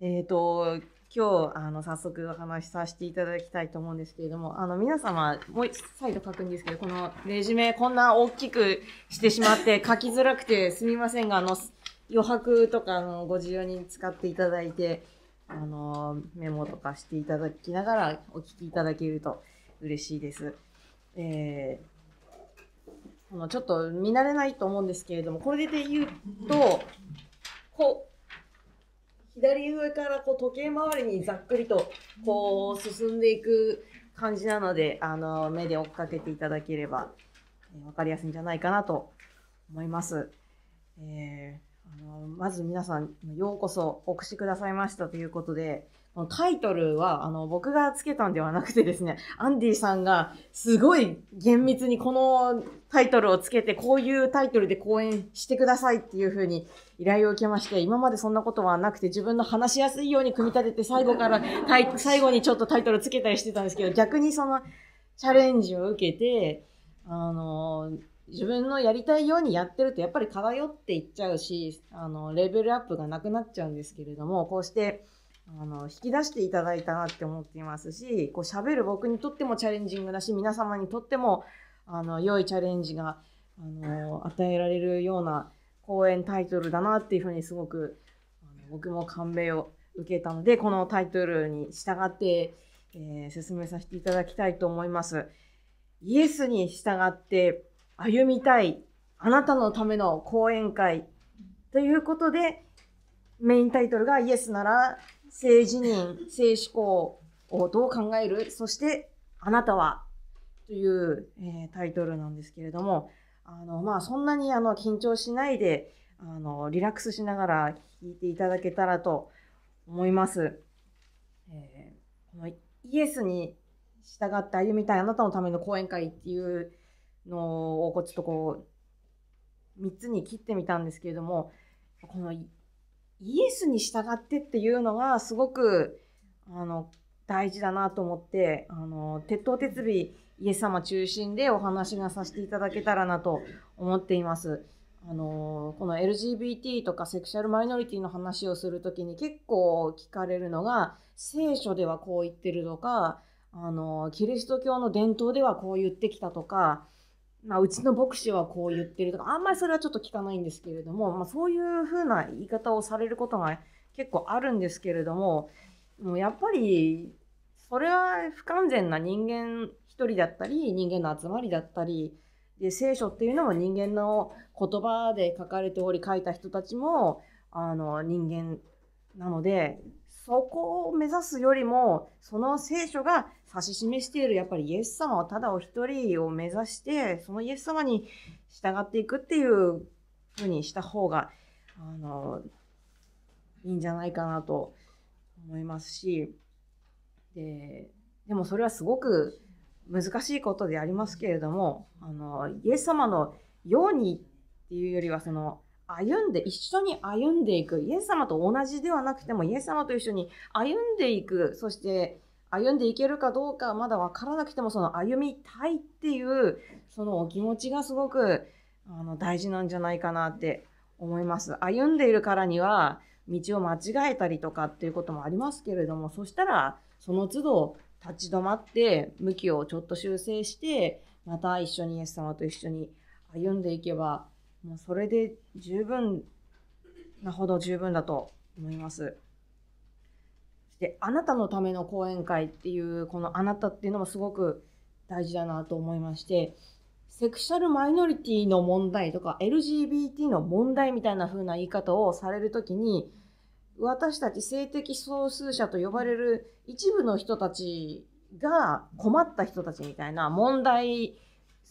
えっ、ー、と、今日あの早速お話しさせていただきたいと思うんですけれども、あの皆様、もう再度書くんですけど、このレジュメ、こんな大きくしてしまって書きづらくてすみませんが、あの余白とかのご自由に使っていただいて、あのメモとかしていただきながらお聞きいただけると嬉しいです。えーちょっと見慣れないと思うんですけれども、これで言うと、こ左上からこう時計回りにざっくりとこう進んでいく感じなので、あの、目で追っかけていただければ、え分かりやすいんじゃないかなと思います。えー、あのまず皆さん、ようこそお越しくださいましたということで、タイトルは、あの、僕がつけたんではなくてですね、アンディさんがすごい厳密にこのタイトルをつけて、こういうタイトルで講演してくださいっていうふうに依頼を受けまして、今までそんなことはなくて、自分の話しやすいように組み立てて、最後から、最後にちょっとタイトルつけたりしてたんですけど、逆にそのチャレンジを受けて、あの、自分のやりたいようにやってると、やっぱり偏っていっちゃうし、あの、レベルアップがなくなっちゃうんですけれども、こうして、あの引き出していただいたなって思っていますしこう喋る僕にとってもチャレンジングだし皆様にとってもあの良いチャレンジがあの与えられるような講演タイトルだなっていうふうにすごくあの僕も感銘を受けたのでこのタイトルに従って、えー、進めさせていただきたいと思います。イエスに従って歩みたいあなたのための講演会ということでメインタイトルがイエスなら性自認、性思考をどう考えるそして、あなたはという、えー、タイトルなんですけれども、あの、まあ、そんなにあの、緊張しないで、あの、リラックスしながら聞いていただけたらと思います。えー、このイエスに従って歩みたいあなたのための講演会っていうのを、こちょっとこう、3つに切ってみたんですけれども、このイエスに従ってっていうのがすごくあの大事だなと思ってあの鉄頭鉄尾イエス様中心でお話がさせていただけたらなと思っています。あのこの LGBT とかセクシャルマイノリティの話をする時に結構聞かれるのが聖書ではこう言ってるとかあのキリスト教の伝統ではこう言ってきたとかまあ、うちの牧師はこう言ってるとか、あんまりそれはちょっと聞かないんですけれども、まあ、そういうふうな言い方をされることが結構あるんですけれども、もうやっぱり、それは不完全な人間一人だったり、人間の集まりだったり、で、聖書っていうのも人間の言葉で書かれており、書いた人たちも、あの、人間なので、そこを目指すよりも、その聖書が指し示している、やっぱりイエス様をただお一人を目指して、そのイエス様に従っていくっていうふうにした方が、あの、いいんじゃないかなと思いますし、で、でもそれはすごく難しいことでありますけれども、あの、イエス様のようにっていうよりは、その、歩んで、一緒に歩んでいく。イエス様と同じではなくても、イエス様と一緒に歩んでいく。そして、歩んでいけるかどうかまだ分からなくても、その歩みたいっていう、そのお気持ちがすごくあの大事なんじゃないかなって思います。歩んでいるからには、道を間違えたりとかっていうこともありますけれども、そしたら、その都度立ち止まって、向きをちょっと修正して、また一緒にイエス様と一緒に歩んでいけば、もうそれで十分なほど十分だと思います。であなたのための講演会っていうこの「あなた」っていうのもすごく大事だなと思いましてセクシャルマイノリティの問題とか LGBT の問題みたいな風な言い方をされる時に私たち性的少数者と呼ばれる一部の人たちが困った人たちみたいな問題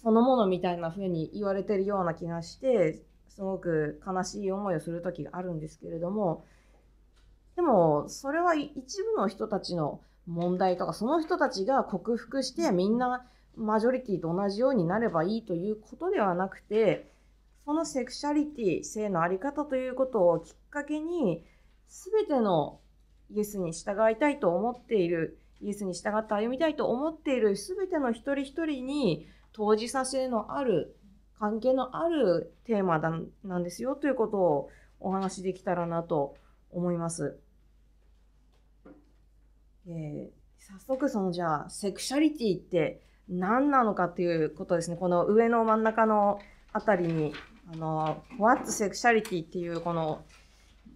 そのものみたいなふうに言われてるような気がしてすごく悲しい思いをする時があるんですけれどもでもそれは一部の人たちの問題とかその人たちが克服してみんなマジョリティと同じようになればいいということではなくてそのセクシャリティ性の在り方ということをきっかけに全てのイエスに従いたいと思っているイエスに従って歩みたいと思っている全ての一人一人に当事者性のある関係のあるテーマだなんですよということをお話しできたらなと思います。えー、早速そのじゃあセクシャリティって何なのかっていうことですねこの上の真ん中の辺りにあの「What's Sexuality」っていうこの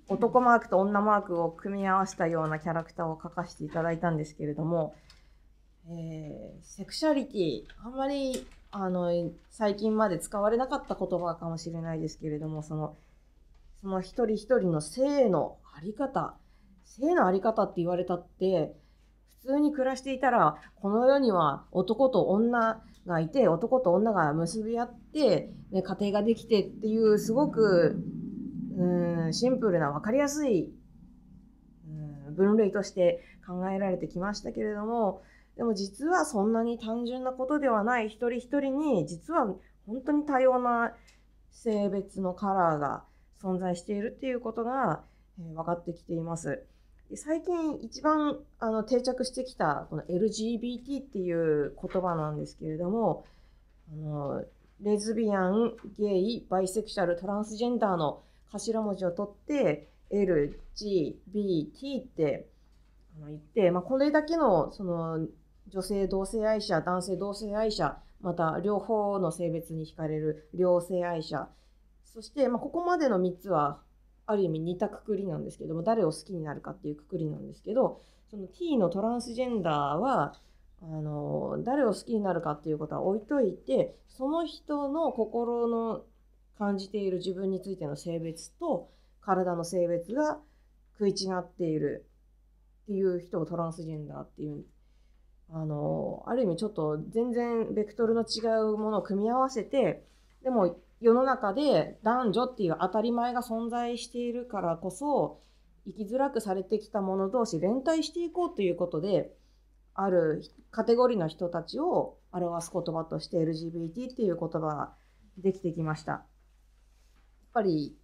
男マークと女マークを組み合わせたようなキャラクターを描かせていただいたんですけれどもえー、セクシャリティあんまりあの最近まで使われなかった言葉かもしれないですけれどもそのその一人一人の性の在り方性の在り方って言われたって普通に暮らしていたらこの世には男と女がいて男と女が結び合って、ね、家庭ができてっていうすごくうんシンプルな分かりやすい分類として考えられてきましたけれどもでも実はそんなに単純なことではない一人一人に実は本当に多様な性別のカラーが存在しているっていうことが、えー、分かってきています。最近一番あの定着してきたこの LGBT っていう言葉なんですけれどもあのレズビアン、ゲイ、バイセクシャル、トランスジェンダーの頭文字を取って LGBT って言って、まあ、これだけのその女性同性愛者、男性同性愛者、また両方の性別に惹かれる両性愛者、そして、まあ、ここまでの3つはある意味似たくくりなんですけども、誰を好きになるかっていうくくりなんですけど、その T のトランスジェンダーは、あの誰を好きになるかっていうことは置いといてその人の心の感じている自分についての性別と体の性別が食い違っているっていう人をトランスジェンダーっていうあのある意味ちょっと全然ベクトルの違うものを組み合わせてでも世の中で男女っていう当たり前が存在しているからこそ生きづらくされてきた者同士連帯していこうということであるカテゴリーの人たちを表す言葉として LGBT っていう言葉ができてきました。やっぱり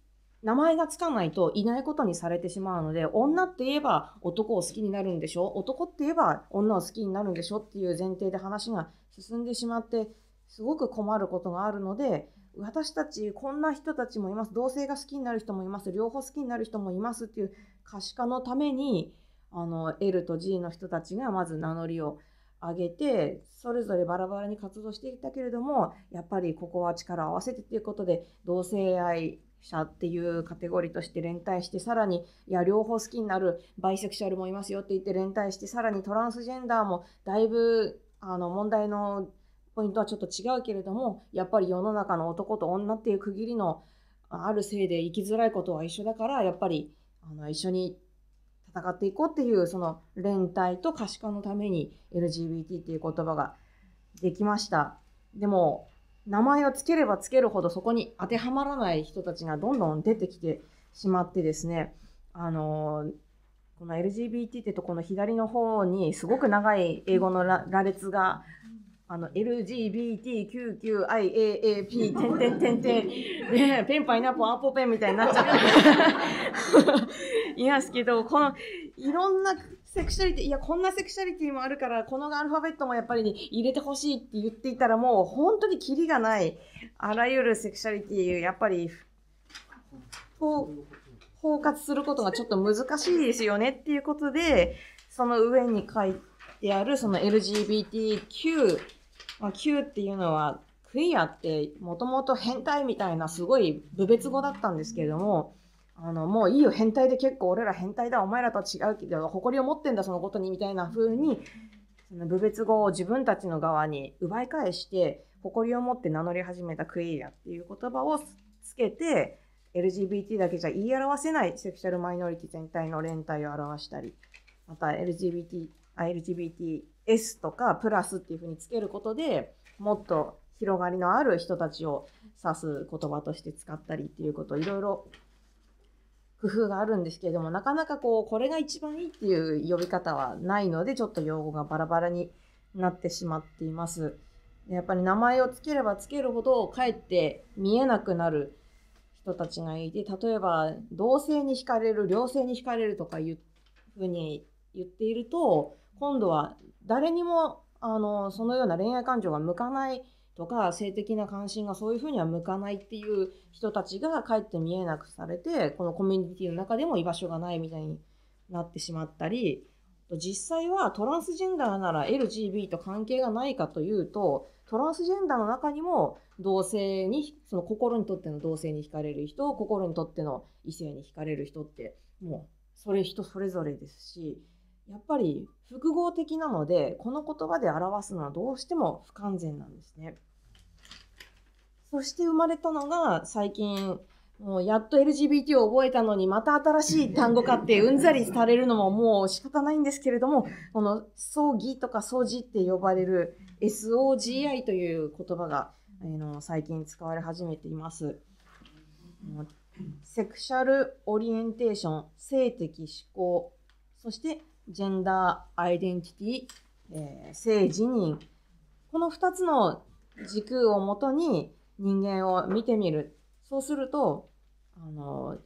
名前がつかないといないことにされてしまうので女って言えば男を好きになるんでしょ男って言えば女を好きになるんでしょっていう前提で話が進んでしまってすごく困ることがあるので私たちこんな人たちもいます同性が好きになる人もいます両方好きになる人もいますっていう可視化のためにあの L と G の人たちがまず名乗りを上げてそれぞれバラバラに活動していたけれどもやっぱりここは力を合わせてということで同性愛者っていうカテゴリーとして連帯してさらにいや両方好きになるバイセクシャルもいますよって言って連帯してさらにトランスジェンダーもだいぶあの問題のポイントはちょっと違うけれどもやっぱり世の中の男と女っていう区切りのあるせいで生きづらいことは一緒だからやっぱりあの一緒に戦っていこうっていうその連帯と可視化のために LGBT っていう言葉ができました。でも名前をつければつけるほどそこに当てはまらない人たちがどんどん出てきてしまってですね、あのこの LGBT ってとこの左の方にすごく長い英語の羅列が、あの、LGBTQQIAAP、てんてんてんてん、ペンパイナポアポペンみたいになっちゃって、いますけど、この、いろんなセクシャリティ、いや、こんなセクシャリティもあるから、このアルファベットもやっぱり、ね、入れてほしいって言っていたら、もう本当にキリがない、あらゆるセクシャリティ、やっぱり、包括することがちょっと難しいですよねっていうことで、その上に書いてある、その LGBTQ、まあ、Q っていうのは、クイアってもともと変態みたいなすごい部別語だったんですけれども、あのもういいよ変態で結構俺ら変態だお前らとは違うけど誇りを持ってんだそのことにみたいな風にその、侮蔑語を自分たちの側に奪い返して誇りを持って名乗り始めたクエイアっていう言葉をつけて LGBT だけじゃ言い表せないセクシャルマイノリティ全体の連帯を表したりまた LGBT LGBTS とかプラスっていう風につけることでもっと広がりのある人たちを指す言葉として使ったりっていうことをいろいろ工夫があるんですけれども、なかなかこう、これが一番いいっていう呼び方はないので、ちょっと用語がバラバラになってしまっています。やっぱり名前を付ければつけるほど、かえって見えなくなる人たちがいて、例えば、同性に惹かれる、両性に惹かれるとかいうふうに言っていると、今度は誰にも、あの、そのような恋愛感情が向かないとか性的な関心がそういうふうには向かないっていう人たちがかえって見えなくされてこのコミュニティの中でも居場所がないみたいになってしまったり実際はトランスジェンダーなら LGB と関係がないかというとトランスジェンダーの中にも同性にその心にとっての同性に惹かれる人心にとっての異性に惹かれる人ってもうそれ人それぞれですしやっぱり複合的なのでこの言葉で表すのはどうしても不完全なんですね。そして生まれたのが最近、もうやっと LGBT を覚えたのにまた新しい単語化ってうんざりされるのももう仕方ないんですけれども、この葬儀とか掃除って呼ばれる SOGI という言葉が、えの最近使われ始めています。セクシャルオリエンテーション、性的思考、そしてジェンダーアイデンティティ、えー、性自認。この2つの軸をもとに、人間を見てみる。そうすると、あの、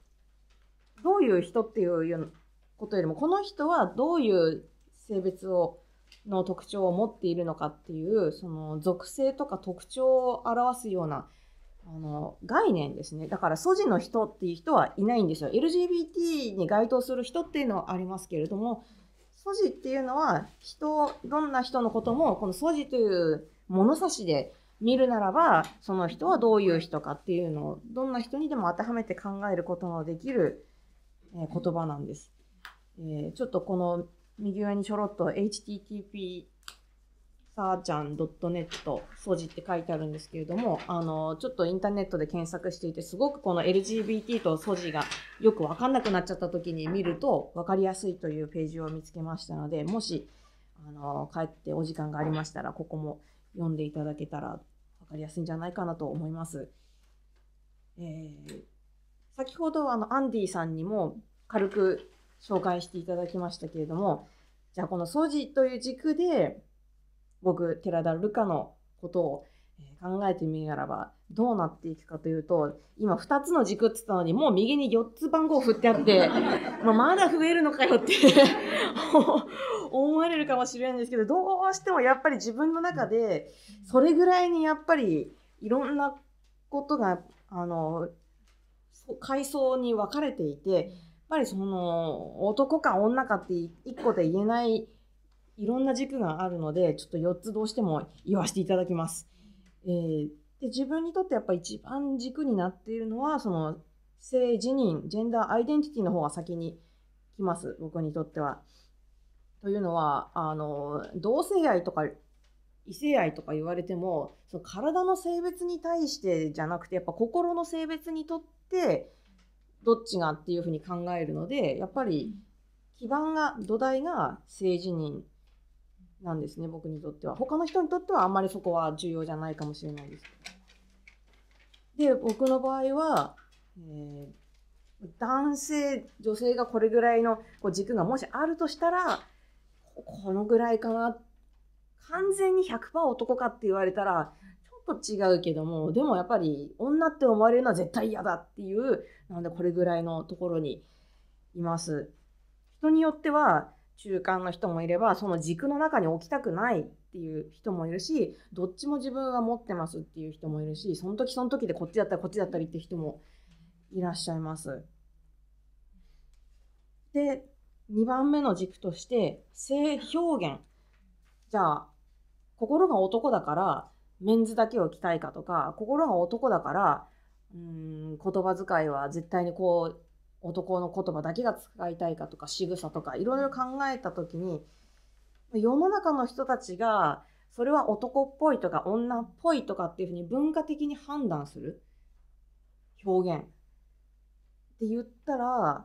どういう人っていうことよりも、この人はどういう性別を、の特徴を持っているのかっていう、その属性とか特徴を表すような、あの、概念ですね。だから、素地の人っていう人はいないんですよ。LGBT に該当する人っていうのはありますけれども、素地っていうのは、人、どんな人のことも、この素地という物差しで見るならば、その人はどういう人かっていうのを、どんな人にでも当てはめて考えることのできる、えー、言葉なんです。えー、ちょっとこの右上にちょろっと http さーちゃん .net 掃除って書いてあるんですけれども、あの、ちょっとインターネットで検索していて、すごくこの LGBT と掃除がよく分かんなくなっちゃった時に見るとわかりやすいというページを見つけましたので、もし、あの、帰ってお時間がありましたら、ここも読んでいただけたらかりやすいんじゃないかなと思います。えー、先ほどあのアンディさんにも軽く紹介していただきましたけれどもじゃあこの掃除という軸で僕寺田ルカのことを考えてみならばどうなっていくかというと今2つの軸って言ったのにもう右に4つ番号振ってあってま まだ増えるのかよって思われるかもしれないんですけど、どうしてもやっぱり自分の中で、それぐらいにやっぱりいろんなことが、あの、階層に分かれていて、やっぱりその、男か女かって一個で言えない、いろんな軸があるので、ちょっと4つどうしても言わせていただきます。えー、で自分にとってやっぱ一番軸になっているのは、その、性自認、ジェンダーアイデンティティの方が先に来ます、僕にとっては。というのはあの同性愛とか異性愛とか言われてもその体の性別に対してじゃなくてやっぱ心の性別にとってどっちがっていうふうに考えるのでやっぱり基盤が土台が性自認なんですね僕にとっては他の人にとってはあんまりそこは重要じゃないかもしれないですで僕の場合は、えー、男性女性がこれぐらいのこう軸がもしあるとしたらこのぐらいかな完全に100%男かって言われたらちょっと違うけどもでもやっぱり女って思われるのは絶対嫌だっていうなのでこれぐらいのところにいます。人によっては中間の人もいればその軸の中に置きたくないっていう人もいるしどっちも自分が持ってますっていう人もいるしその時その時でこっちだったりこっちだったりって人もいらっしゃいます。で2番目の軸として性表現じゃあ心が男だからメンズだけを着たいかとか心が男だからうん言葉遣いは絶対にこう男の言葉だけが使いたいかとか仕草とかいろいろ考えた時に世の中の人たちがそれは男っぽいとか女っぽいとかっていうふうに文化的に判断する表現って言ったら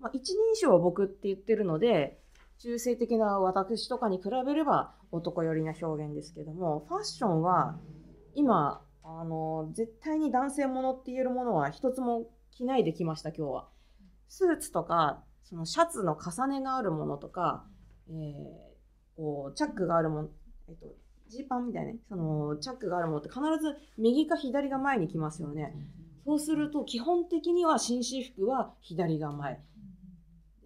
まあ、一人称は僕って言ってるので、中性的な私とかに比べれば男寄りな表現ですけども、ファッションは今、あの、絶対に男性ものって言えるものは一つも着ないできました、今日は。スーツとか、そのシャツの重ねがあるものとか、えー、こう、チャックがあるもの、えっと、ジーパンみたいな、ね、そのチャックがあるものって必ず右か左が前に来ますよね。そうすると基本的には紳士服は左が前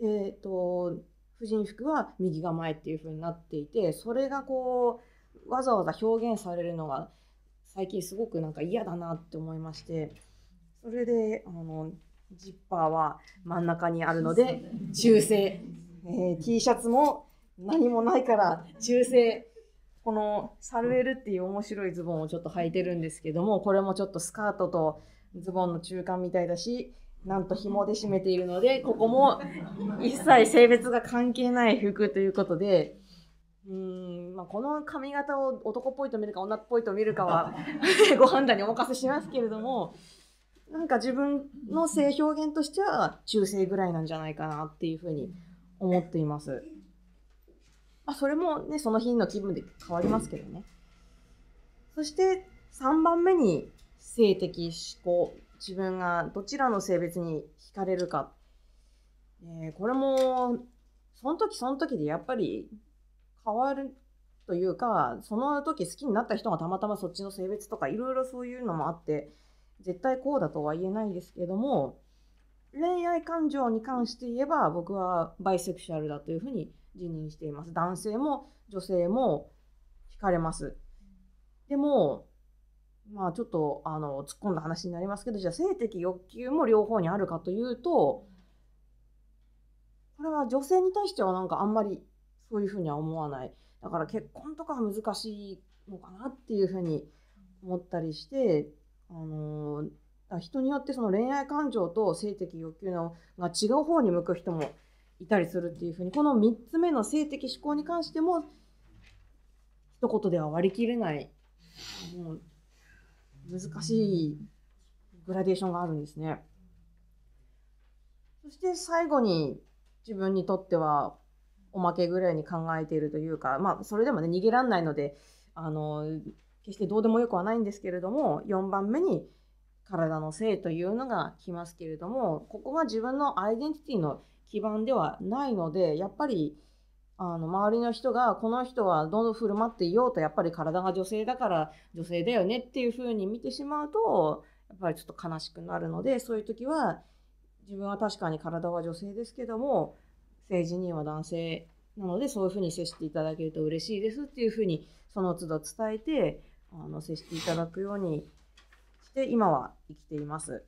えーと、婦人服は右構えっていう風になっていてそれがこうわざわざ表現されるのが最近すごくなんか嫌だなって思いましてそれであのジッパーは真ん中にあるので中性、えー、T シャツも何もないから中性このサルエルっていう面白いズボンをちょっと履いてるんですけどもこれもちょっとスカートとズボンの中間みたいだしなんと紐で締めているので、ここも一切性別が関係ない服ということで、うんまあ、この髪型を男っぽいと見るか女っぽいと見るかは ご判断にお任せしますけれども、なんか自分の性表現としては中性ぐらいなんじゃないかなっていうふうに思っています。まあ、それもね、その日の気分で変わりますけどね。そして3番目に性的思考自分がどちらの性別に惹かれるか、えー、これもその時その時でやっぱり変わるというかその時好きになった人がたまたまそっちの性別とかいろいろそういうのもあって絶対こうだとは言えないですけども恋愛感情に関して言えば僕はバイセクシャルだというふうに自認しています男性も女性も惹かれますでもまあちょっとあの突っ込んだ話になりますけどじゃあ性的欲求も両方にあるかというとこれは女性に対してはなんかあんまりそういうふうには思わないだから結婚とかは難しいのかなっていうふうに思ったりしてあの人によってその恋愛感情と性的欲求のが違う方に向く人もいたりするっていうふうにこの3つ目の性的思考に関しても一言では割り切れない。もう難しいグラデーションがあるんですね。そして最後に自分にとってはおまけぐらいに考えているというか、まあ、それでもね逃げらんないのであの決してどうでもよくはないんですけれども4番目に体の性というのが来ますけれどもここが自分のアイデンティティの基盤ではないのでやっぱりあの周りの人がこの人はどの振る舞っていようとやっぱり体が女性だから女性だよねっていうふうに見てしまうとやっぱりちょっと悲しくなるのでそういう時は自分は確かに体は女性ですけども政治人は男性なのでそういうふうに接していただけると嬉しいですっていうふうにその都度伝えてあの接していただくようにして今は生きています。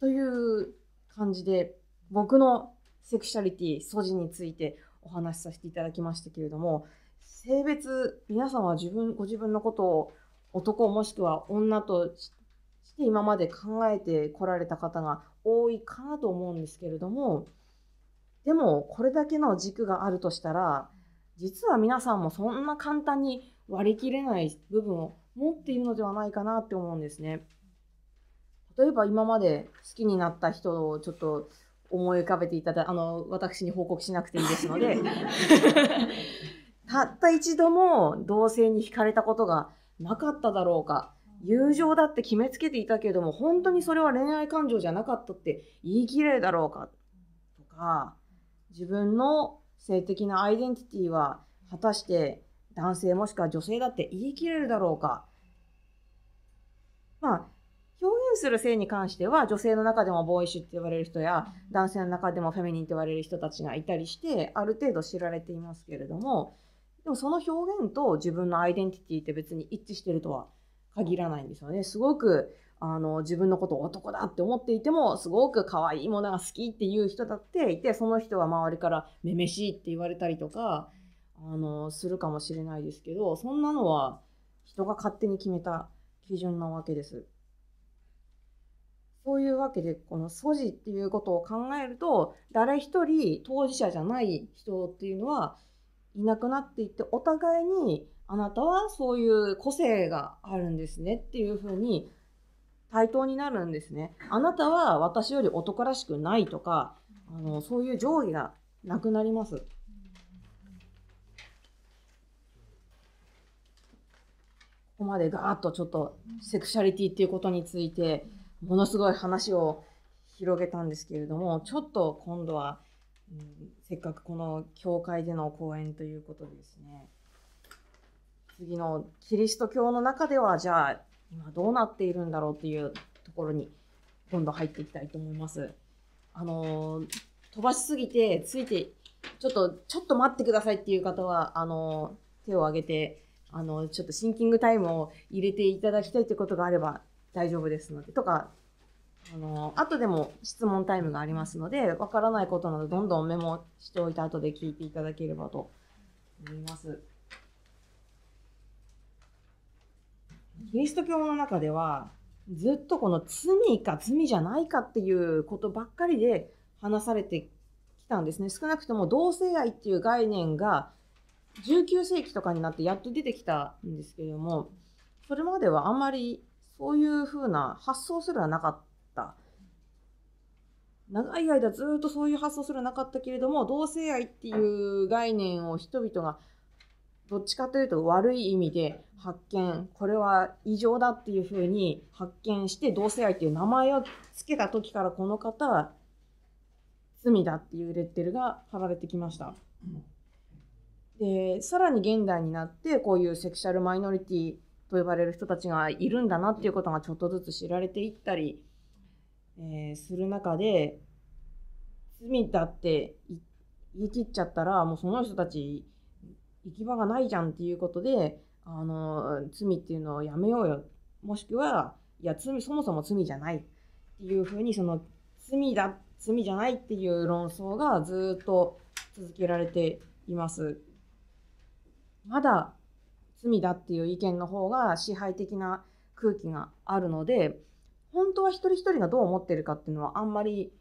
という感じで僕のセクシャリティ、素地についてお話しさせていただきましたけれども、性別、皆さんは自分、ご自分のことを男もしくは女として今まで考えてこられた方が多いかなと思うんですけれども、でもこれだけの軸があるとしたら、実は皆さんもそんな簡単に割り切れない部分を持っているのではないかなって思うんですね。例えば今まで好きになった人をちょっと思い浮かべていただ、あの、私に報告しなくていいですので、たった一度も同性に惹かれたことがなかっただろうか。友情だって決めつけていたけれども、本当にそれは恋愛感情じゃなかったって言い切れるだろうか。とか、自分の性的なアイデンティティは果たして男性もしくは女性だって言い切れるだろうか。まあ、表現する性に関しては女性の中でもボーイッシュって言われる人や男性の中でもフェミニンって言われる人たちがいたりしてある程度知られていますけれどもでもその表現と自分のアイデンティティって別に一致してるとは限らないんですよね。すごくあの自分のことを男だって思っていてもすごく可愛いものが好きっていう人だっていてその人は周りから「めめしい」って言われたりとかあのするかもしれないですけどそんなのは人が勝手に決めた基準なわけです。そういうわけでこの素地っていうことを考えると誰一人当事者じゃない人っていうのはいなくなっていってお互いにあなたはそういう個性があるんですねっていうふうに対等になるんですね。あなたは私より男らしくないとかあのそういう上位がなくなります。ここまでガーッとちょっとセクシャリティっていうことについて。ものすごい話を広げたんですけれどもちょっと今度は、うん、せっかくこの教会での講演ということでですね次のキリスト教の中ではじゃあ今どうなっているんだろうっていうところに今度入っていきたいと思います。あの飛ばしすぎてついてちょっとちょっと待ってくださいっていう方はあの手を挙げてあのちょっとシンキングタイムを入れていただきたいということがあれば大丈夫ですので、とか、あの、後でも質問タイムがありますので、わからないことなどどんどんメモしておいた後で聞いていただければと思います。キリスト教の中では、ずっとこの罪か罪じゃないかっていうことばっかりで話されてきたんですね。少なくとも同性愛っていう概念が19世紀とかになってやっと出てきたんですけれども、それまではあんまりそういうふうな発想すらなかった長い間ずっとそういう発想すらなかったけれども同性愛っていう概念を人々がどっちかというと悪い意味で発見これは異常だっていうふうに発見して同性愛っていう名前を付けた時からこの方は罪だっていうレッテルが貼られてきました。でさらに現代になってこういうセクシャルマイノリティと呼ばれる人たちがいるんだなっていうことがちょっとずつ知られていったり、えー、する中で罪だって言い切っちゃったらもうその人たち行き場がないじゃんっていうことであの罪っていうのをやめようよもしくはいや罪そもそも罪じゃないっていうふうにその罪だ罪じゃないっていう論争がずっと続けられています。まだ罪だっていう意見の方が支配的な空気があるので本当は一人一人がどう思ってるかっていうのはあんまり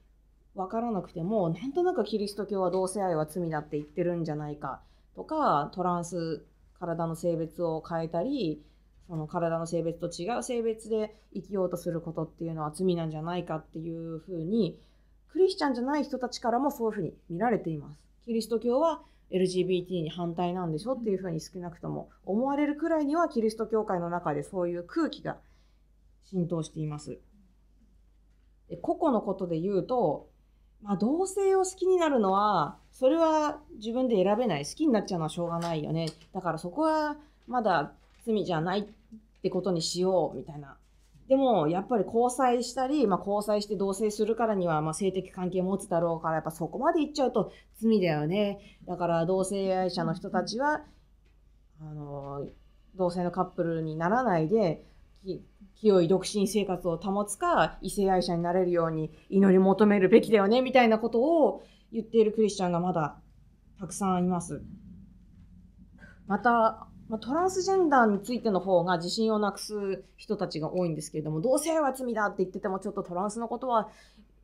分からなくてもなんとなくキリスト教は同性愛は罪だって言ってるんじゃないかとかトランス体の性別を変えたりその体の性別と違う性別で生きようとすることっていうのは罪なんじゃないかっていうふうにクリスチャンじゃない人たちからもそういうふうに見られています。キリスト教は LGBT に反対なんでしょっていうふうに少なくとも思われるくらいにはキリスト教会の中でそういう空気が浸透しています。で個々のことで言うと、まあ、同性を好きになるのはそれは自分で選べない好きになっちゃうのはしょうがないよねだからそこはまだ罪じゃないってことにしようみたいなでも、やっぱり交際したり、まあ、交際して同棲するからには、まあ、性的関係持つだろうから、やっぱそこまでいっちゃうと罪だよね。だから、同性愛者の人たちは、あの、同性のカップルにならないで、清い独身生活を保つか、異性愛者になれるように祈り求めるべきだよね、みたいなことを言っているクリスチャンがまだたくさんいます。また、まあ、トランスジェンダーについての方が自信をなくす人たちが多いんですけれども同性は罪だって言っててもちょっとトランスのことは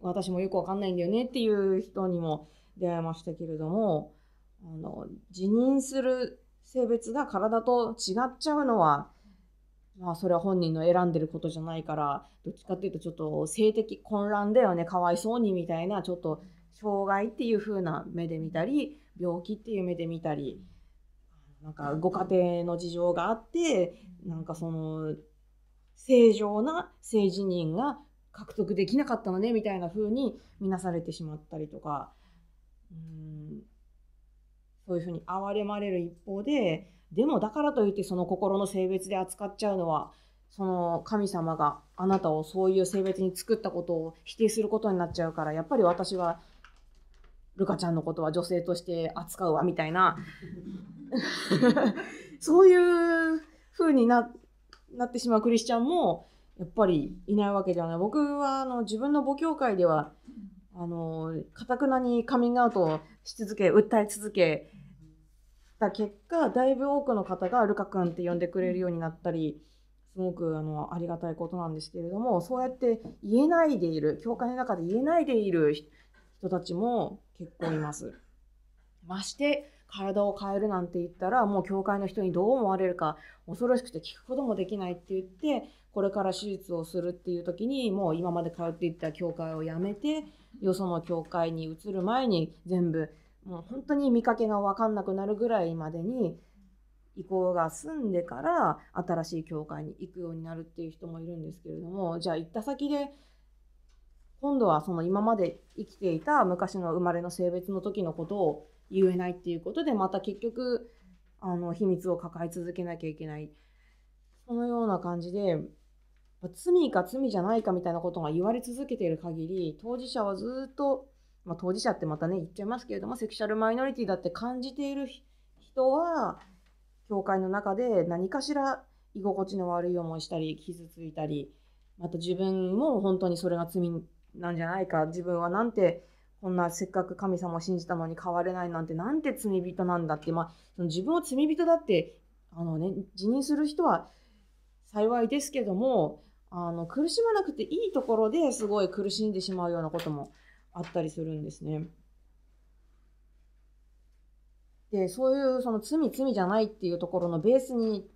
私もよくわかんないんだよねっていう人にも出会いましたけれどもあの辞任する性別が体と違っちゃうのは、まあ、それは本人の選んでることじゃないからどっちかっていうとちょっと性的混乱だよねかわいそうにみたいなちょっと障害っていう風な目で見たり病気っていう目で見たり。うんなんかご家庭の事情があってなんかその正常な性自認が獲得できなかったのねみたいな風に見なされてしまったりとかうんそういう風に憐れまれる一方ででもだからといってその心の性別で扱っちゃうのはその神様があなたをそういう性別に作ったことを否定することになっちゃうからやっぱり私はルカちゃんのことは女性として扱うわみたいな そういう風にななってしまうクリスチャンもやっぱりいないわけではない僕はあの自分の母教会ではあのくなにカミングアウトをし続け訴え続けた結果だいぶ多くの方がルカ君って呼んでくれるようになったりすごくあのありがたいことなんですけれどもそうやって言えないでいる教会の中で言えないでいる人たちも結構います。まして体を変えるなんて言ったらもう教会の人にどう思われるか恐ろしくて聞くこともできないって言ってこれから手術をするっていう時にもう今まで通っていった教会をやめてよその教会に移る前に全部もう本当に見かけが分かんなくなるぐらいまでに移行が済んでから新しい教会に行くようになるっていう人もいるんですけれどもじゃあ行った先で今度はその今まで生きていた昔の生まれの性別の時のことを言えないっていうことでまた結局あの秘密を抱え続けなきゃいけないそのような感じで罪か罪じゃないかみたいなことが言われ続けている限り当事者はずっと、まあ、当事者ってまたね言っちゃいますけれどもセクシャルマイノリティだって感じている人は教会の中で何かしら居心地の悪い思いしたり傷ついたりまた自分も本当にそれが罪なんじゃないか自分はなんてこんなせっかく神様を信じたのに変われないなんてなんて罪人なんだって、まあ、自分を罪人だってあの、ね、辞任する人は幸いですけどもあの苦しまなくていいところですごい苦しんでしまうようなこともあったりするんですね。でそういうその罪罪じゃないっていうところのベースに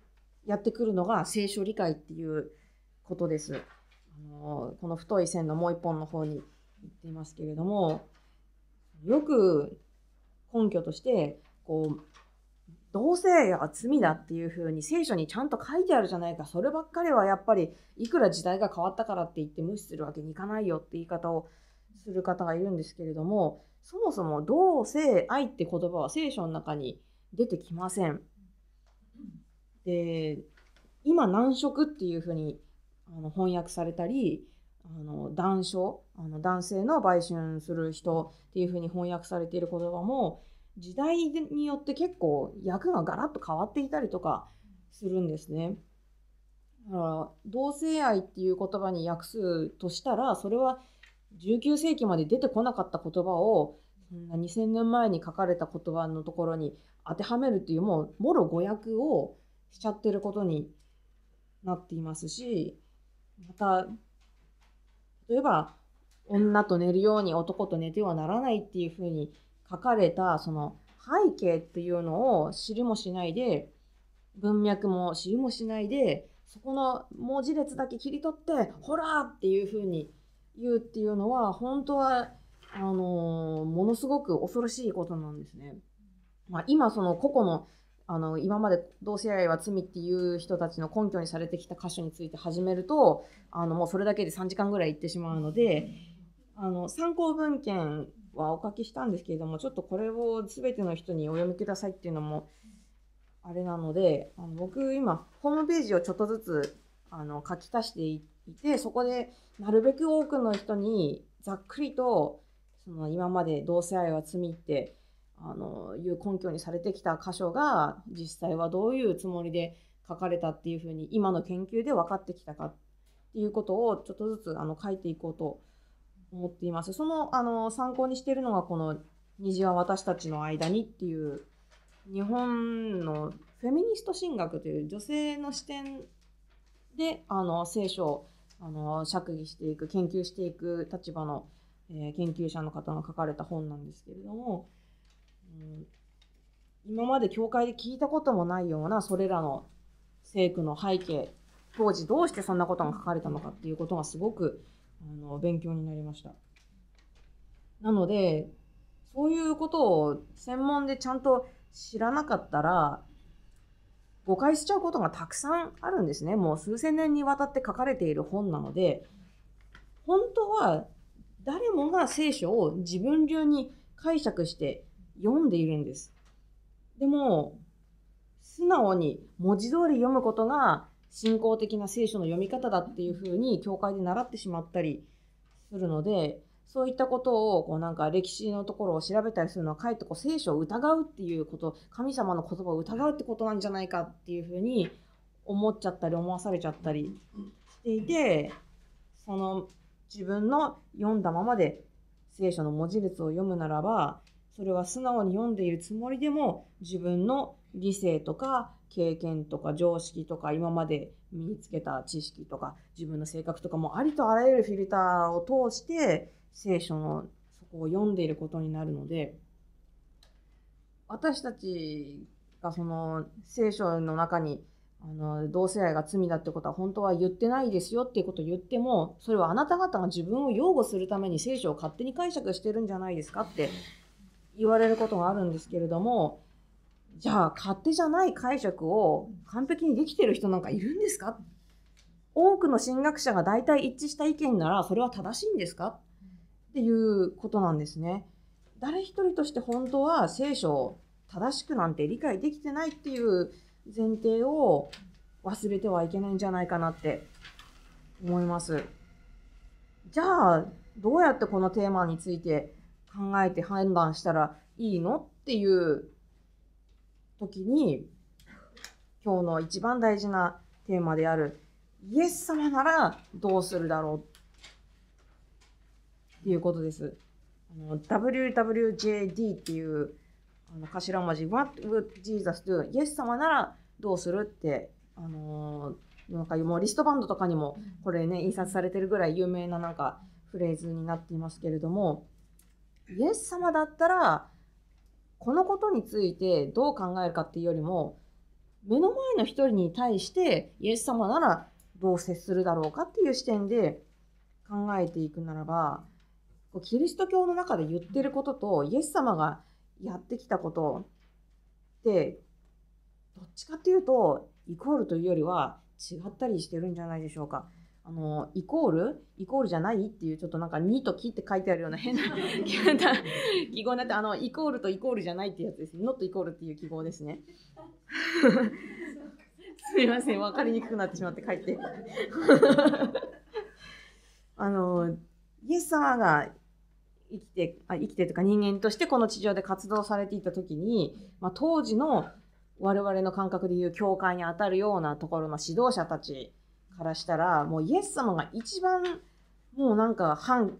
やってくるのが聖書理解っていうことです。あのこの太い線のもう一本の方に言っていますけれどもよく根拠として、こう、同性愛が罪だっていうふうに聖書にちゃんと書いてあるじゃないか、そればっかりはやっぱり、いくら時代が変わったからって言って無視するわけにいかないよって言い方をする方がいるんですけれども、そもそも同性愛って言葉は聖書の中に出てきません。で、今難色っていうふうにあの翻訳されたり、あの男書あの男性の売春する人っていうふうに翻訳されている言葉も時代によって結構役がガラッと変わっていたりとかするんですね。だから同性愛っていう言葉に訳すとしたらそれは19世紀まで出てこなかった言葉をそんな2000年前に書かれた言葉のところに当てはめるっていうもうもろ誤訳をしちゃってることになっていますしまた例えば女と寝るように男と寝てはならないっていうふうに書かれたその背景っていうのを知りもしないで文脈も知りもしないでそこの文字列だけ切り取って「ほら!」っていうふうに言うっていうのは本当はあのものすごく恐ろしいことなんですね。まあ、今その個々のあの今まで同性愛は罪っていう人たちの根拠にされてきた箇所について始めるとあのもうそれだけで3時間ぐらいいってしまうのであの参考文献はお書きしたんですけれどもちょっとこれを全ての人にお読みくださいっていうのもあれなのであの僕今ホームページをちょっとずつあの書き足していてそこでなるべく多くの人にざっくりとその今まで同性愛は罪ってあのいう根拠にされてきた箇所が実際はどういうつもりで書かれたっていうふうに今の研究で分かってきたかっていうことをちょっとずつあの書いていこうと思っています。そのあの参考にしているのがこの「虹は私たちの間に」っていう日本のフェミニスト神学という女性の視点であの聖書をあの釈義していく研究していく立場の、えー、研究者の方の書かれた本なんですけれども。今まで教会で聞いたこともないようなそれらの聖句の背景当時どうしてそんなことが書かれたのかっていうことがすごくあの勉強になりましたなのでそういうことを専門でちゃんと知らなかったら誤解しちゃうことがたくさんあるんですねもう数千年にわたって書かれている本なので本当は誰もが聖書を自分流に解釈して読んでいるんです。でも、素直に文字通り読むことが信仰的な聖書の読み方だっていうふうに教会で習ってしまったりするので、そういったことをこうなんか歴史のところを調べたりするのはかえってこう聖書を疑うっていうこと、神様の言葉を疑うってことなんじゃないかっていうふうに思っちゃったり思わされちゃったりしていて、その自分の読んだままで聖書の文字列を読むならばそれは素直に読んでいるつもりでも自分の理性とか経験とか常識とか今まで身につけた知識とか自分の性格とかもありとあらゆるフィルターを通して聖書のそこを読んでいることになるので私たちがその聖書の中にあの同性愛が罪だってことは本当は言ってないですよっていうことを言ってもそれはあなた方が自分を擁護するために聖書を勝手に解釈してるんじゃないですかって言われることがあるんですけれども、じゃあ勝手じゃない解釈を完璧にできてる人なんかいるんですか多くの進学者が大体一致した意見ならそれは正しいんですかっていうことなんですね。誰一人として本当は聖書を正しくなんて理解できてないっていう前提を忘れてはいけないんじゃないかなって思います。じゃあどうやってこのテーマについて考えて判断したらいいのっていう時に今日の一番大事なテーマであるイエス様ならどうするだろうっていうことです。WWJD っていうあの頭文字 What would Jesus do? イエス様ならどうするって、あのー、なんかもうリストバンドとかにもこれね印刷されてるぐらい有名ななんかフレーズになっていますけれどもイエス様だったらこのことについてどう考えるかっていうよりも目の前の一人に対してイエス様ならどう接するだろうかっていう視点で考えていくならばキリスト教の中で言ってることとイエス様がやってきたことってどっちかっていうとイコールというよりは違ったりしてるんじゃないでしょうか。あのイコールイコールじゃないっていうちょっとなんか「に」と「き」って書いてあるような変な記号になってあのイコールとイコールじゃないっていうやつですね「ノットイコール」っていう記号ですねすみません分かりにくくなってしまって書いてあのイエス様が生きてあ生きてとか人間としてこの地上で活動されていた時に、まあ、当時の我々の感覚でいう教会にあたるようなところの指導者たちからしたらもうイエス様が一番もうなんか反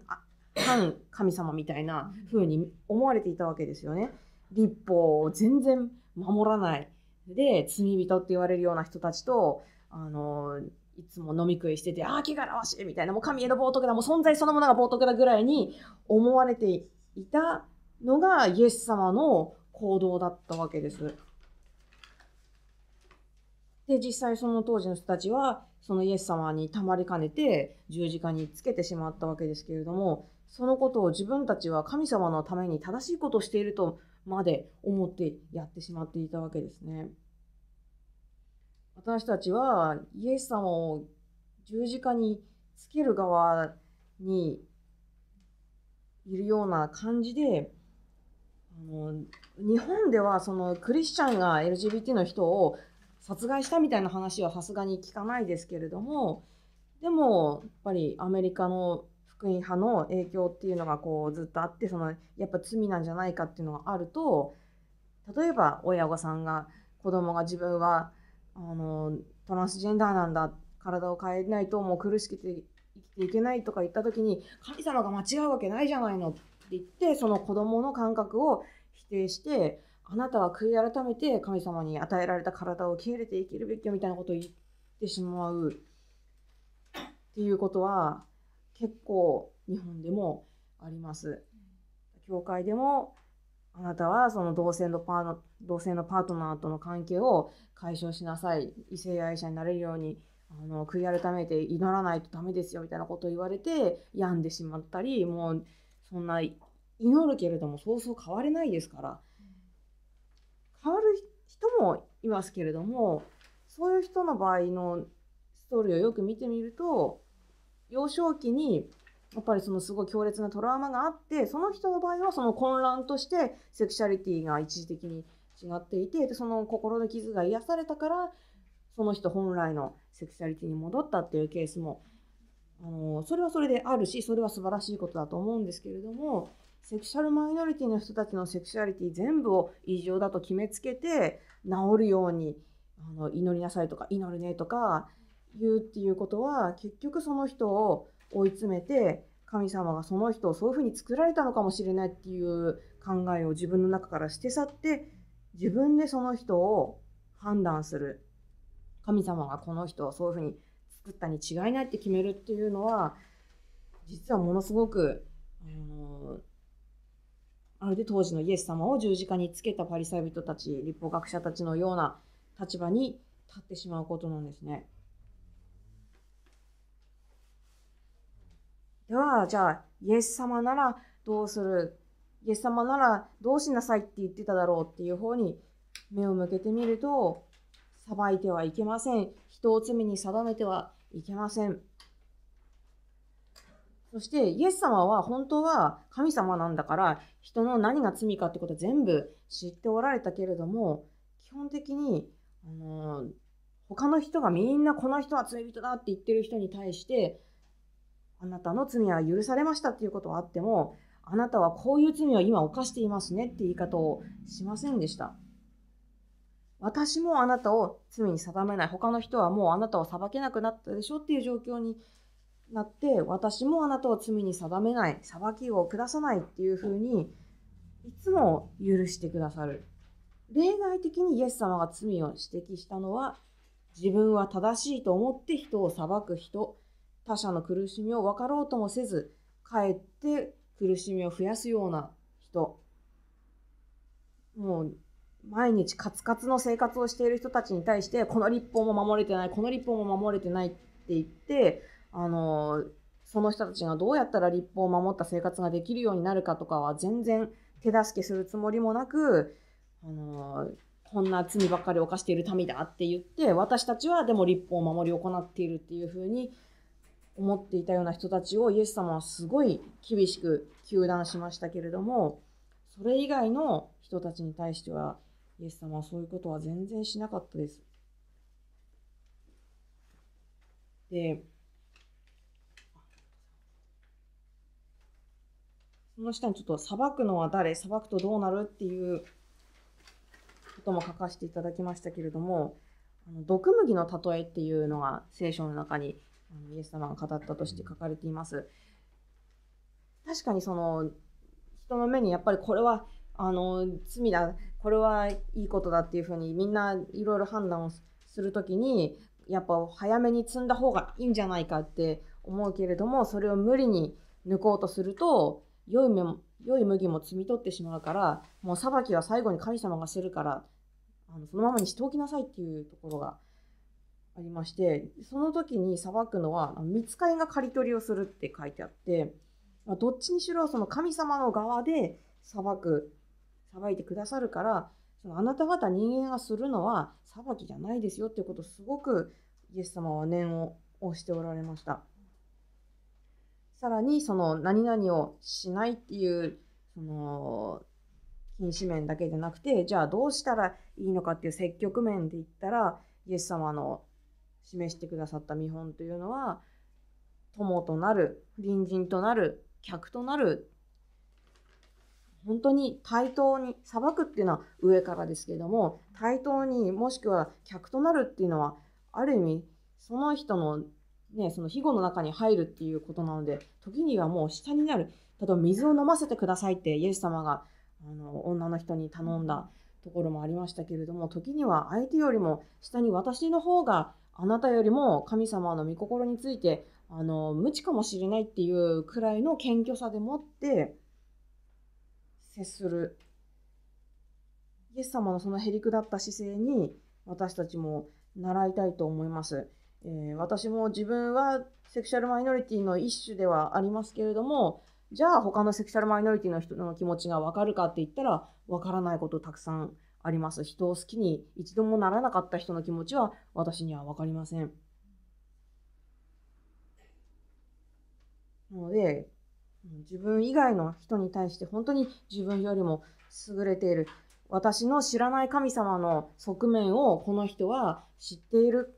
反神様みたいな風に思われていたわけですよね。立法を全然守らないで罪人って言われるような人たちとあのいつも飲み食いしてて「ああ汚らわしい」みたいな「もう神への冒涜だもう存在そのものが冒涜だ」ぐらいに思われていたのがイエス様の行動だったわけです。で実際その当時の人たちはそのイエス様にたまりかねて十字架につけてしまったわけですけれどもそのことを自分たちは神様のために正しいことをしているとまで思ってやってしまっていたわけですね。私たちはイエス様を十字架につける側にいるような感じであの日本ではそのクリスチャンが LGBT の人を殺害したみたいな話はさすがに聞かないですけれどもでもやっぱりアメリカの福音派の影響っていうのがこうずっとあってそのやっぱ罪なんじゃないかっていうのがあると例えば親御さんが子供が自分はあのトランスジェンダーなんだ体を変えないともう苦しくて生きていけないとか言った時に神様が間違うわけないじゃないのって言ってその子供の感覚を否定してあなたは悔い改めて神様に与えられた体を受け入れて生きるべきよみたいなことを言ってしまうっていうことは 結構日本でもあります。教会でもあなたはその同性のパー同性のパートナーとの関係を解消しなさい異性愛者になれるようにあの悔い改めて祈らないとダメですよみたいなことを言われて病んでしまったりもうそんな祈るけれどもそうそう変われないですから。変わる人もいますけれどもそういう人の場合のストーリーをよく見てみると幼少期にやっぱりそのすごい強烈なトラウマがあってその人の場合はその混乱としてセクシャリティが一時的に違っていてその心の傷が癒されたからその人本来のセクシャリティに戻ったっていうケースもあのそれはそれであるしそれは素晴らしいことだと思うんですけれどもセクシャルマイノリティの人たちのセクシャリティ全部を異常だと決めつけて治るようにあの祈りなさいとか祈るねとか言うっていうことは結局その人を追い詰めて神様がその人をそういうふうに作られたのかもしれないっていう考えを自分の中からして去って自分でその人を判断する神様がこの人をそういうふうに作ったに違いないって決めるっていうのは実はものすごくあのあるで当時のイエス様を十字架につけたパリサイ人たち、立法学者たちのような立場に立ってしまうことなんですね。では、じゃあ、イエス様ならどうするイエス様ならどうしなさいって言ってただろうっていう方に目を向けてみると、裁いてはいけません。人を罪に定めてはいけません。そしてイエス様は本当は神様なんだから人の何が罪かってことは全部知っておられたけれども基本的にあのー、他の人がみんなこの人は罪人だって言ってる人に対してあなたの罪は許されましたっていうことはあってもあなたはこういう罪を今犯していますねって言い方をしませんでした。私もあなたを罪に定めない他の人はもうあなたを裁けなくなったでしょっていう状況になって私もあなたを罪に定めない裁きを下さないっていうふうにいつも許してくださる例外的にイエス様が罪を指摘したのは自分は正しいと思って人を裁く人他者の苦しみを分かろうともせずかえって苦しみを増やすような人もう毎日カツカツの生活をしている人たちに対してこの立法も守れてないこの立法も守れてないって言ってあの、その人たちがどうやったら立法を守った生活ができるようになるかとかは全然手助けするつもりもなく、あの、こんな罪ばっかり犯している民だって言って、私たちはでも立法を守り行っているっていうふうに思っていたような人たちをイエス様はすごい厳しく糾弾しましたけれども、それ以外の人たちに対しては、イエス様はそういうことは全然しなかったです。で、その下にちょっとさばくのは誰、さばくとどうなるっていうことも書かせていただきましたけれども、あの毒麦の例えっていうのが聖書の中にあのイエス様が語ったとして書かれています。確かにその人の目にやっぱりこれはあの罪だ、これはいいことだっていうふうにみんないろいろ判断をするときに、やっぱ早めに積んだ方がいいんじゃないかって思うけれども、それを無理に抜こうとすると、良いも良い麦も摘み取ってしまうからもう裁きは最後に神様がするからあのそのままにしておきなさいっていうところがありましてその時に裁くのは見つかりが刈り取りをするって書いてあって、まあ、どっちにしろその神様の側で裁く裁いてくださるからそのあなた方人間がするのは裁きじゃないですよっていうことをすごくイエス様は念を押しておられました。さらにその何々をしないっていうその禁止面だけじゃなくてじゃあどうしたらいいのかっていう積極面で言ったらイエス様の示してくださった見本というのは友となる隣人となる客となる本当に対等に裁くっていうのは上からですけども対等にもしくは客となるっていうのはある意味その人のね、その庇護の中に入るっていうことなので時にはもう下になる例えば水を飲ませてくださいってイエス様があの女の人に頼んだところもありましたけれども時には相手よりも下に私の方があなたよりも神様の御心についてあの無知かもしれないっていうくらいの謙虚さでもって接するイエス様のそのへりくだった姿勢に私たちも習いたいと思います。えー、私も自分はセクシャルマイノリティの一種ではありますけれどもじゃあ他のセクシャルマイノリティの人の気持ちが分かるかって言ったら分からないことたくさんあります人を好きに一度もならなかった人の気持ちは私にはわかりませんなので自分以外の人に対して本当に自分よりも優れている私の知らない神様の側面をこの人は知っている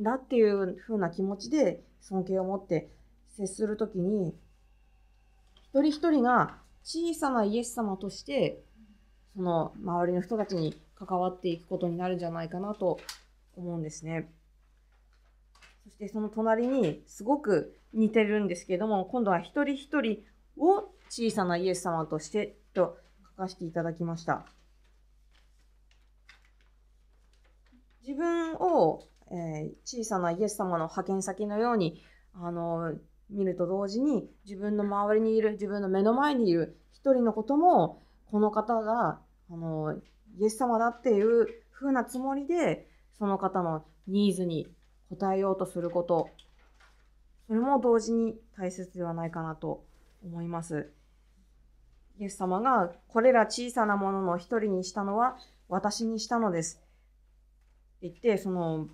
だっていうふうな気持ちで尊敬を持って接する時に一人一人が小さなイエス様としてその周りの人たちに関わっていくことになるんじゃないかなと思うんですね。そしてその隣にすごく似てるんですけれども今度は一人一人を小さなイエス様としてと書かせていただきました。自分をえー、小さなイエス様の派遣先のようにあの見ると同時に自分の周りにいる自分の目の前にいる一人のこともこの方があのイエス様だっていう風なつもりでその方のニーズに応えようとすることそれも同時に大切ではないかなと思います。イエス様がこれら小さなものの一人にしたのは私にしたのです。って言って、その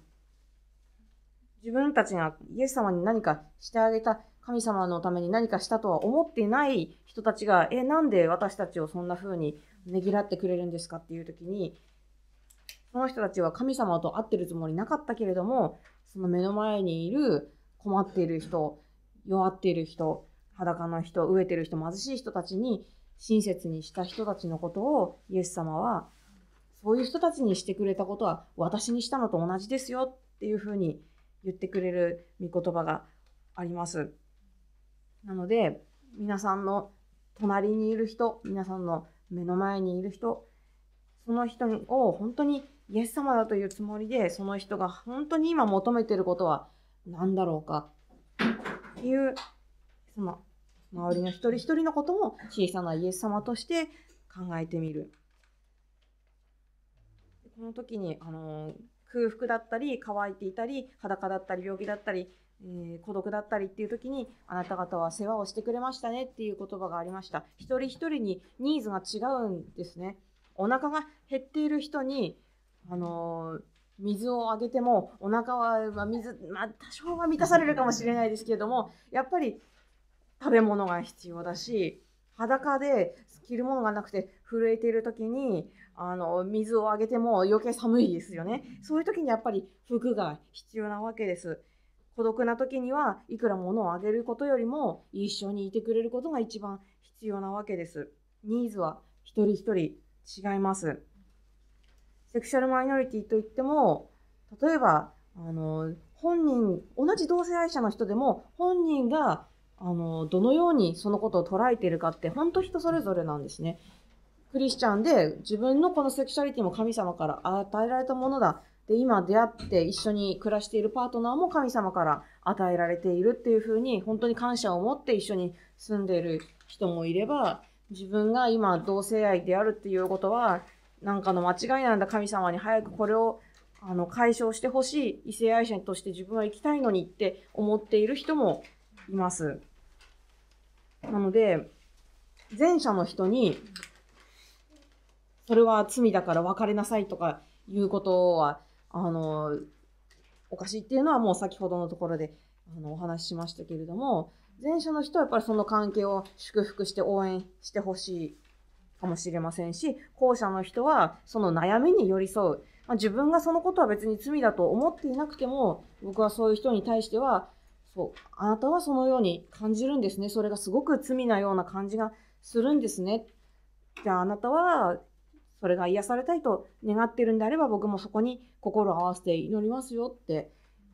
自分たちがイエス様に何かしてあげた、神様のために何かしたとは思っていない人たちが、え、なんで私たちをそんな風にねぎらってくれるんですかっていう時に、その人たちは神様と会ってるつもりなかったけれども、その目の前にいる困っている人、弱っている人、裸の人、飢えてる人、貧しい人たちに親切にした人たちのことをイエス様は、そういう人たちにしてくれたことは私にしたのと同じですよっていうふうに言ってくれる御言葉があります。なので皆さんの隣にいる人皆さんの目の前にいる人その人を本当にイエス様だというつもりでその人が本当に今求めてることは何だろうかっていうその周りの一人一人のことも小さなイエス様として考えてみる。この時にあの空腹だったり乾いていたり裸だったり病気だったり、えー、孤独だったりっていう時にあなた方は世話をしてくれましたねっていう言葉がありました一人一人にニーズが違うんですねお腹が減っている人にあのー、水をあげてもお腹は、まあ、水、まあ、多少は満たされるかもしれないですけれどもやっぱり食べ物が必要だし裸で着るものがなくて震えている時にあの水をあげても余計寒いですよねそういう時にやっぱり服が必要なわけです孤独な時にはいくら物をあげることよりも一緒にいてくれることが一番必要なわけですニーズは一人一人違いますセクシャルマイノリティといっても例えばあの本人同じ同性愛者の人でも本人があのどのようにそのことを捉えているかって本当人それぞれなんですね。クリスチャンで自分のこのセクシャリティも神様から与えられたものだ。で、今出会って一緒に暮らしているパートナーも神様から与えられているっていうふうに、本当に感謝を持って一緒に住んでいる人もいれば、自分が今同性愛であるっていうことは、なんかの間違いなんだ、神様に早くこれをあの解消してほしい、異性愛者として自分は生きたいのにって思っている人もいます。なので、前者の人にそれは罪だから別れなさいとかいうことは、あの、おかしいっていうのはもう先ほどのところであのお話ししましたけれども、前者の人はやっぱりその関係を祝福して応援してほしいかもしれませんし、後者の人はその悩みに寄り添う。まあ、自分がそのことは別に罪だと思っていなくても、僕はそういう人に対しては、そう、あなたはそのように感じるんですね。それがすごく罪なような感じがするんですね。じゃああなたはそれが癒されたいと願ってるんであれば僕もそこに心を合わせて祈りますよって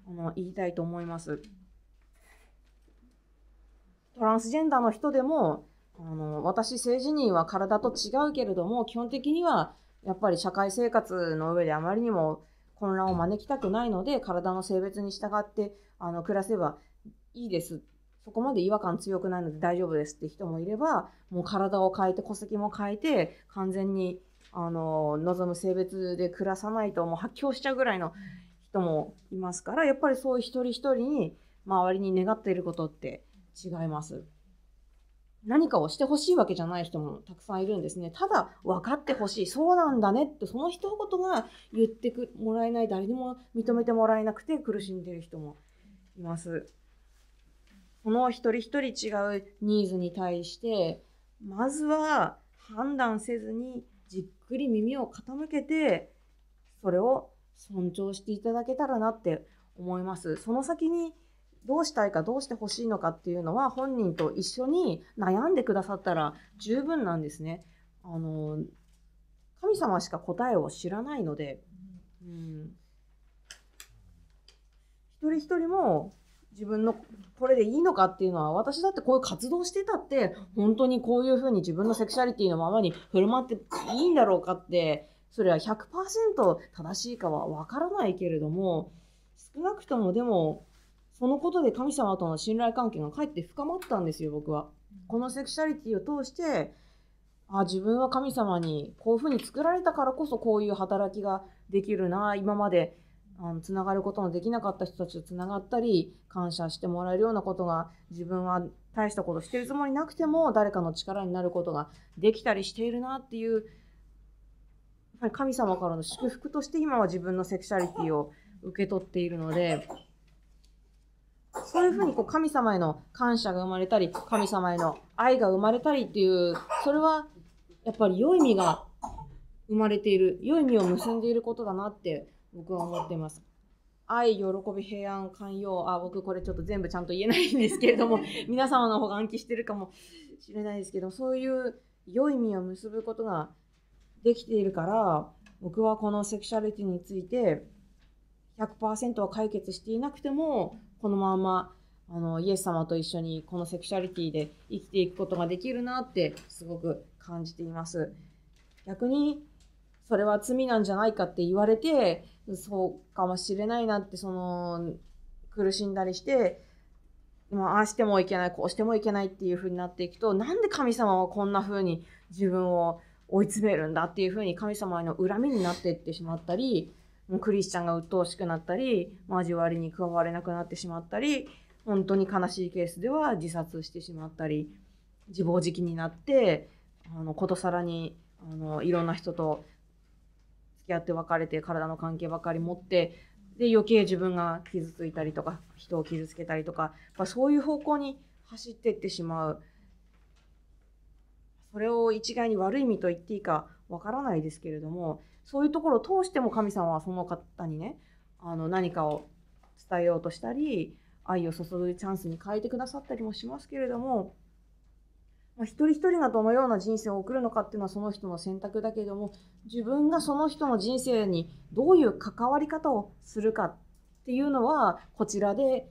あの言いたいと思います。トランスジェンダーの人でもあの私性自認は体と違うけれども基本的にはやっぱり社会生活の上であまりにも混乱を招きたくないので体の性別に従ってあの暮らせばいいですそこまで違和感強くないので大丈夫ですって人もいればもう体を変えて戸籍も変えて完全にあの望む性別で暮らさないともう発狂しちゃうぐらいの人もいますからやっぱりそういう一人一人に周りに願っていることって違います。何かをしてほしいわけじゃない人もたくさんいるんですね。ただ分かってほしい。そうなんだねってその一言が言ってくもらえない、誰にも認めてもらえなくて苦しんでる人もいます。この一人一人違うニーズに対して、まずは判断せずにくり耳を傾けてそれを尊重していただけたらなって思います。その先にどうしたいかどうしてほしいのかっていうのは本人と一緒に悩んでくださったら十分なんですね。あの神様しか答えを知らないので、うん、一人一人も自分のこれでいいのかっていうのは私だってこういう活動してたって本当にこういうふうに自分のセクシャリティのままに振る舞っていいんだろうかってそれは100%正しいかはわからないけれども少なくともでもそのことで神様との信頼関係がかえって深まったんですよ僕は。このセクシャリティを通してあ自分は神様にこういうふうに作られたからこそこういう働きができるな今まであのつながることのできなかった人たちとつながったり感謝してもらえるようなことが自分は大したことしてるつもりなくても誰かの力になることができたりしているなっていうやっぱり神様からの祝福として今は自分のセクシャリティを受け取っているのでそういうふうにこう神様への感謝が生まれたり神様への愛が生まれたりっていうそれはやっぱり良い実が生まれている良い実を結んでいることだなって僕は思ってます。愛、喜び、平安、寛容。あ、僕これちょっと全部ちゃんと言えないんですけれども、皆様の方が暗記してるかもしれないですけど、そういう良い実を結ぶことができているから、僕はこのセクシャリティについて100%は解決していなくても、このままあのイエス様と一緒にこのセクシャリティで生きていくことができるなってすごく感じています。逆にそれは罪なんじゃないかって言われてそうかもしれないなって、その、苦しんだりして、まあ、ああしてもいけない、こうしてもいけないっていう風になっていくと、なんで神様はこんな風に自分を追い詰めるんだっていう風に神様への恨みになっていってしまったり、もうクリスチャンが鬱陶しくなったり、交わりに加われなくなってしまったり、本当に悲しいケースでは自殺してしまったり、自暴自棄になって、あの、ことさらに、あの、いろんな人とき合って別れて体の関係ばかり持ってで余計自分が傷ついたりとか人を傷つけたりとかやそういう方向に走っていってしまうそれを一概に悪い意味と言っていいかわからないですけれどもそういうところを通しても神様はその方にねあの何かを伝えようとしたり愛を注ぐチャンスに変えてくださったりもしますけれどもま一人一人がどのような人生を送るのかっていうのはその人の選択だけれども自分がその人の人生にどういう関わり方をするかっていうのはこちらで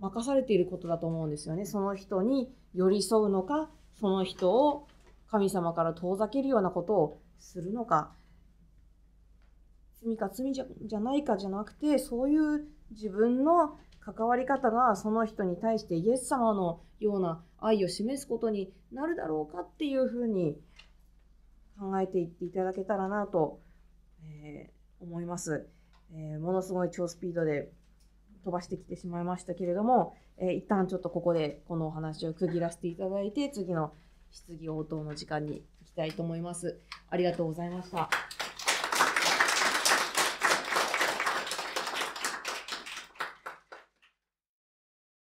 任されていることだと思うんですよね。その人に寄り添うのかその人を神様から遠ざけるようなことをするのか罪か罪じゃないかじゃなくてそういう自分の関わり方がその人に対してイエス様のような愛を示すことになるだろうかっていうふうに考えていっていただけたらなと、えー、思います、えー、ものすごい超スピードで飛ばしてきてしまいましたけれども、えー、一旦ちょっとここでこのお話を区切らせていただいて次の質疑応答の時間に行きたいと思います。ありがとうございました。